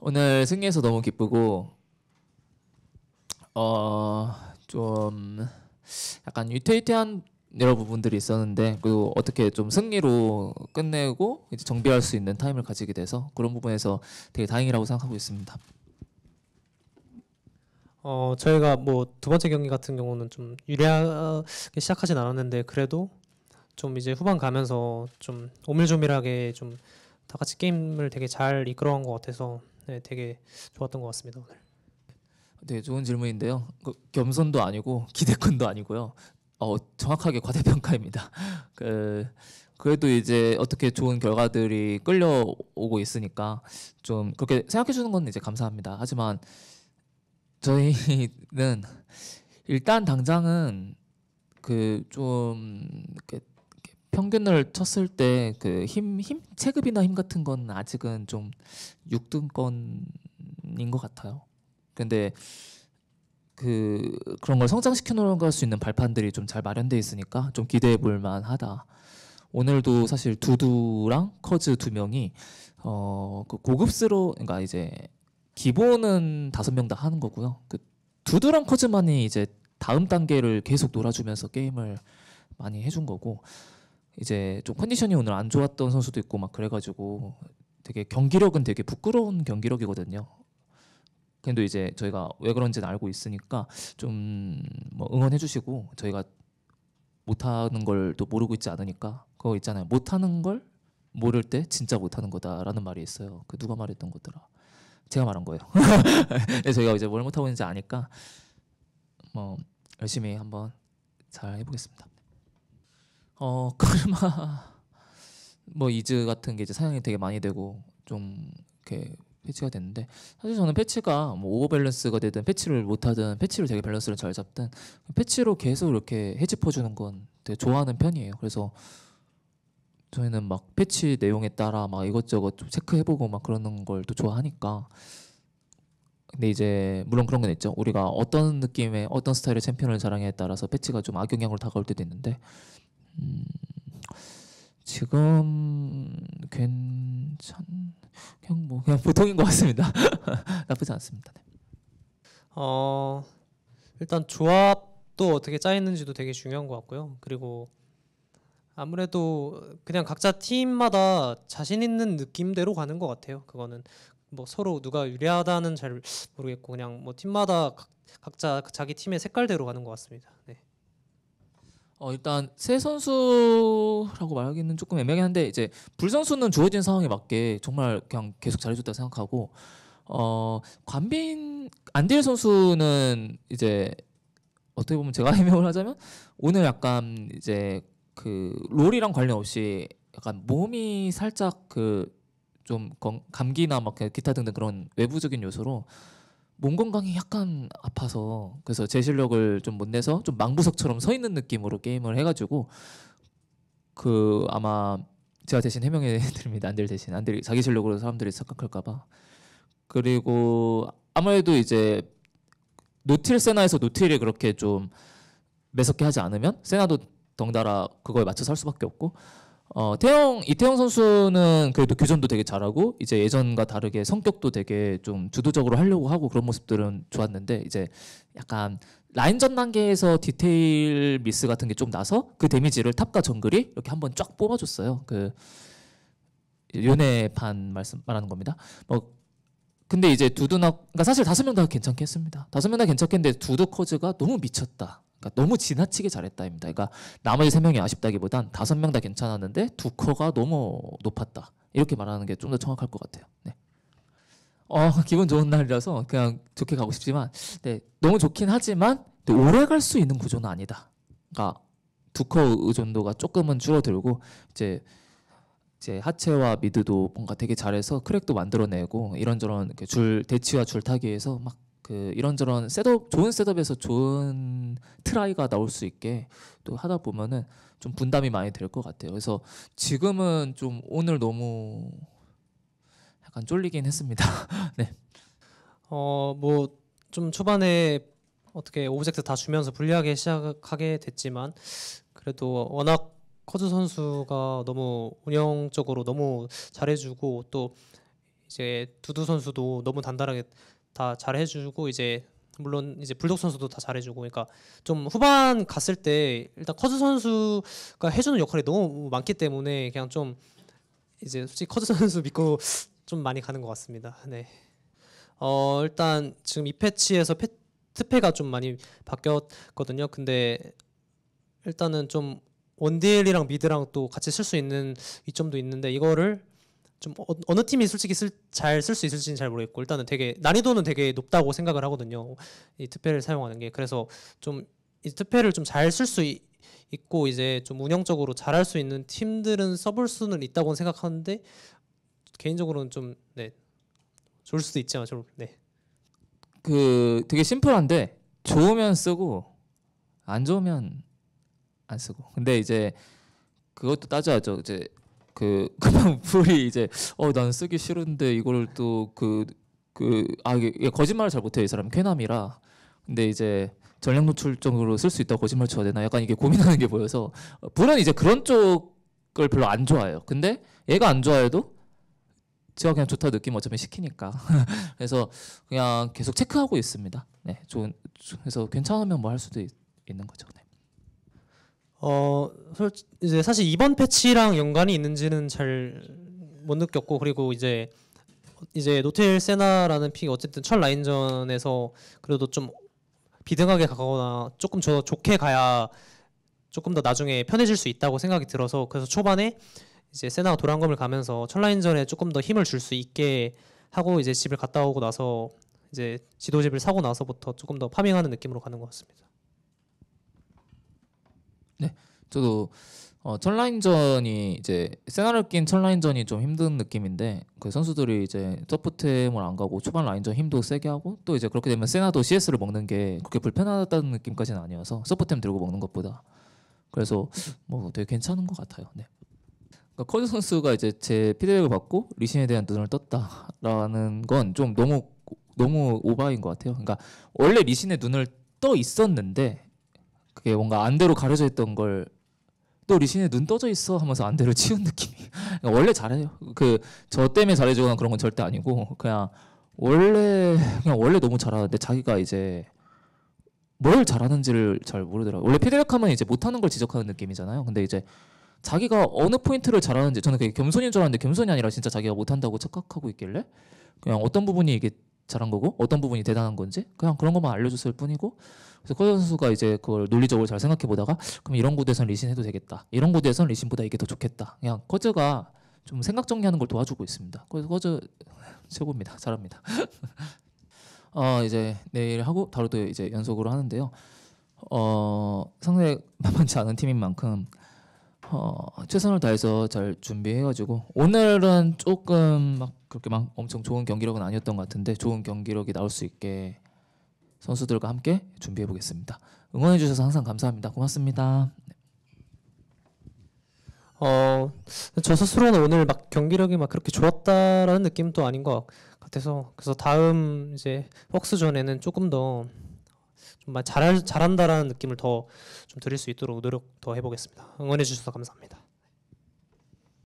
오늘 승리해서 너무 기쁘고 어좀 약간 유태유태한 여러 부분들이 있었는데 그리고 어떻게 좀 승리로 끝내고 이제 정비할 수 있는 타임을 가지게 돼서 그런 부분에서 되게 다행이라고 생각하고 있습니다. 어 저희가 뭐 두 번째 경기 같은 경우는 좀 유리하게 시작하진 않았는데 그래도 좀 이제 후반 가면서 좀 오밀조밀하게 좀 다 같이 게임을 되게 잘 이끌어간 것 같아서 네, 되게 좋았던 것 같습니다 오늘. 네, 좋은 질문인데요. 그 겸손도 아니고 기대권도 아니고요. 어, 정확하게 과대평가입니다. 그, 그래도 이제 어떻게 좋은 결과들이 끌려오고 있으니까 좀 그렇게 생각해 주는 건 이제 감사합니다. 하지만 저희는 일단 당장은 그좀 평균을 쳤을 때 그 힘 힘 체급이나 힘 같은 건 아직은 좀 6등권인 것 같아요. 근데 그 그런 걸 성장시켜 나갈 수 있는 발판들이 좀 잘 마련돼 있으니까 좀 기대해 볼 만하다. 오늘도 사실 두두랑 커즈 두 명이 어그 고급스러운 그러니까 이제 기본은 다섯 명 다 하는 거고요. 그 두두랑 커즈만이 이제 다음 단계를 계속 놀아주면서 게임을 많이 해준 거고 이제 좀 컨디션이 오늘 안 좋았던 선수도 있고 막 그래가지고 되게 경기력은 되게 부끄러운 경기력이거든요. 근데 이제 저희가 왜 그런지는 알고 있으니까 좀뭐 응원해주시고 저희가 못하는 걸 또 모르고 있지 않으니까 그거 있잖아요. 못하는 걸 모를 때 진짜 못하는 거다라는 말이 있어요. 그 누가 말했던 거더라. 제가 말한 거예요. 네, 저희가 이제 뭘 못하고 있는지 아니까 뭐 열심히 한번 잘 해보겠습니다. 어크르마뭐 이즈 같은 게 이제 사용이 되게 많이 되고 좀 이렇게 패치가 됐는데 사실 저는 패치가 뭐 오버 밸런스가 되든 패치를 못 하든 패치를 되게 밸런스를 잘 잡든 패치로 계속 이렇게 해집어 주는 건 되게 좋아하는 편이에요. 그래서 저희는 막 패치 내용에 따라 막 이것저것 좀 체크해보고 막 그러는 걸 또 좋아하니까 근데 이제 물론 그런 건 있죠. 우리가 어떤 느낌의 어떤 스타일의 챔피언을 자랑에 따라서 패치가 좀 악영향으로 다가올 때도 있는데 지금 괜찮 그냥 뭐 그냥 보통인 것 같습니다. 나쁘지 않습니다. 네. 어 일단 조합도 어떻게 짜있는지도 되게 중요한 것 같고요. 그리고 아무래도 그냥 각자 팀마다 자신 있는 느낌대로 가는 것 같아요. 그거는 뭐 서로 누가 유리하다는 잘 모르겠고 그냥 뭐 팀마다 각, 자 자기 팀의 색깔대로 가는 것 같습니다. 네. 어, 일단 새 선수라고 말하기는 조금 애매하긴 한데 이제 불 선수는 주어진 상황에 맞게 정말 그냥 계속 잘해줬다 생각하고 어 관빈 안디엘 선수는 이제 어떻게 보면 제가 해명을 하자면 오늘 약간 이제 그 롤이랑 관련 없이 약간 몸이 살짝 그 좀 감기나 막 기타 등등 그런 외부적인 요소로 몸 건강이 약간 아파서 그래서 제 실력을 좀 못 내서 좀 망부석처럼 서 있는 느낌으로 게임을 해가지고 그 아마 제가 대신 해명해 드립니다 안될 대신 안될 자기 실력으로 사람들이 착각할까봐 그리고 아무래도 이제 노틸 세나에서 노틸이 그렇게 좀 매섭게 하지 않으면 세나도 덩달아 그거에 맞춰서 할 수밖에 없고 어, 태영 이태영 선수는 그래도 교전도 되게 잘하고 이제 예전과 다르게 성격도 되게 좀 주도적으로 하려고 하고 그런 모습들은 좋았는데 이제 약간 라인전 단계에서 디테일 미스 같은 게 좀 나서 그 데미지를 탑과 정글이 이렇게 한번 쫙 뽑아줬어요. 그 연애판 말씀 말하는 겁니다. 뭐 근데 이제 두두나 그러니까 사실 다섯 명 다 괜찮게 했습니다. 다섯 명 다 괜찮겠는데 두두 커즈가 너무 미쳤다. 그러니까 너무 지나치게 잘했다입니다. 그러니까 나머지 세 명이 아쉽다기보단 다섯 명 다 괜찮았는데 두커가 너무 높았다. 이렇게 말하는 게 좀 더 정확할 것 같아요. 네. 어, 기분 좋은 날이라서 그냥 좋게 가고 싶지만 네, 너무 좋긴 하지만 오래 갈 수 있는 구조는 아니다. 그러니까 두커 의존도가 조금은 줄어들고 이제 제 하체와 미드도 뭔가 되게 잘해서 크랙도 만들어내고 이런저런 줄 대치와 줄 타기에서 막그 이런저런 셋업 좋은 셋업에서 좋은 트라이가 나올 수 있게 또 하다 보면은 좀 분담이 많이 될 것 같아요. 그래서 지금은 좀 오늘 너무 약간 쫄리긴 했습니다. 네. 어 뭐 좀 초반에 어떻게 오브젝트 다 주면서 불리하게 시작하게 됐지만 그래도 워낙 커즈 선수가 너무 운영적으로 너무 잘해주고 또 이제 두두 선수도 너무 단단하게 다 잘해주고 이제 물론 이제 불독 선수도 다 잘해주고 그러니까 좀 후반 갔을 때 일단 커즈 선수가 해주는 역할이 너무 많기 때문에 그냥 좀 이제 솔직히 커즈 선수 믿고 좀 많이 가는 것 같습니다. 네. 어 일단 지금 이 패치에서 패, 스페가 좀 많이 바뀌었거든요. 근데 일단은 좀 원딜이랑 미드랑 또 같이 쓸 수 있는 이점도 있는데 이거를 좀 어, 느 팀이 솔직히 잘 쓸 수 있을지는 잘 모르겠고 일단은 되게 난이도는 되게 높다고 생각을 하거든요. 이 특패를 사용하는 게 그래서 좀 이 특패를 좀 잘 쓸 수 있고 이제 좀 운영적으로 잘 할 수 있는 팀들은 써볼 수는 있다고 생각하는데 개인적으로는 좀 네. 좋을 수도 있지만 좀 네. 그 되게 심플한데 좋으면 쓰고 안 좋으면 안 쓰고. 근데 이제 그것도 따져야죠. 이제 그 그냥 불이 이제 어난 쓰기 싫은데 이걸 또 그 그아 거짓말을 잘못해이 사람 쾌남이라 근데 이제 전략 노출적으로 쓸 수 있다 거짓말 쳐야 되나 약간 이게 고민하는 게 보여서 불은 이제 그런 쪽을 별로 안 좋아해요 근데 얘가 안 좋아해도 제가 그냥 좋다 느낌 어차피 시키니까 그래서 그냥 계속 체크하고 있습니다 네 좋은 그래서 괜찮으면 뭐 할 수도 있, 는 거죠. 어, 이제 사실 이번 패치랑 연관이 있는지는 잘 못 느꼈고 그리고 이제 이제 노텔 세나라는 픽이 어쨌든 첫 라인전에서 그래도 좀 비등하게 가거나 조금 더 좋게 가야 조금 더 나중에 편해질 수 있다고 생각이 들어서 그래서 초반에 이제 세나가 도랑검을 가면서 첫 라인전에 조금 더 힘을 줄 수 있게 하고 이제 집을 갔다 오고 나서 이제 지도집을 사고 나서부터 조금 더 파밍하는 느낌으로 가는 것 같습니다. 네, 저도 어, 천라인전이 이제 세나를 낀 천라인전이 좀 힘든 느낌인데 그 선수들이 이제 서포트엠을 안 가고 초반 라인전 힘도 세게 하고 또 이제 그렇게 되면 세나도 CS를 먹는 게 그렇게 불편하다는 느낌까지는 아니어서 서포트엠 들고 먹는 것보다 그래서 뭐 되게 괜찮은 것 같아요. 네. 그니까 커즈 선수가 이제 제 피드백을 받고 리신에 대한 눈을 떴다라는 건 좀 너무 너무 오바인 것 같아요. 그러니까 원래 리신의 눈을 떠 있었는데 그게 뭔가 안대로 가려져 있던 걸 또 리신이 눈 떠져 있어 하면서 안대로 치운 느낌이 그러니까 원래 잘해요 그 저 때문에 잘해주거나 그런 건 절대 아니고 그냥 원래 그냥 원래 너무 잘하는데 자기가 이제 뭘 잘하는지를 잘 모르더라고요 원래 피드백하면 이제 못하는 걸 지적하는 느낌이잖아요 근데 이제 자기가 어느 포인트를 잘하는지 저는 그게 겸손인 줄 알았는데 겸손이 아니라 진짜 자기가 못한다고 착각하고 있길래 그냥 어떤 부분이 이게 잘한 거고 어떤 부분이 대단한 건지 그냥 그런 것만 알려줬을 뿐이고 그래서 커 선수가 이제 그걸 논리적으로 잘 생각해 보다가 그럼 이런 구대에선 리신 해도 되겠다 이런 구대에선 리신보다 이게 더 좋겠다 그냥 커즈가 좀 생각 정리하는 걸 도와주고 있습니다 그래서 커즈 최고입니다 잘합니다 어 이제 내일 하고 바로 또 이제 연속으로 하는데요 어상대히 만만치 않은 팀인 만큼 어, 최선을 다해서 잘 준비해가지고 오늘은 조금 막 그렇게 막 엄청 좋은 경기력은 아니었던 것 같은데 좋은 경기력이 나올 수 있게 선수들과 함께 준비해 보겠습니다. 응원해 주셔서 항상 감사합니다. 고맙습니다. 네. 어, 저 스스로는 오늘 막 경기력이 막 그렇게 좋았다라는 느낌도 아닌 것 같아서 그래서 다음 이제 벅스전에는 조금 더잘 잘한다라는 느낌을 더 좀 드릴 수 있도록 노력 더 해보겠습니다. 응원해 주셔서 감사합니다.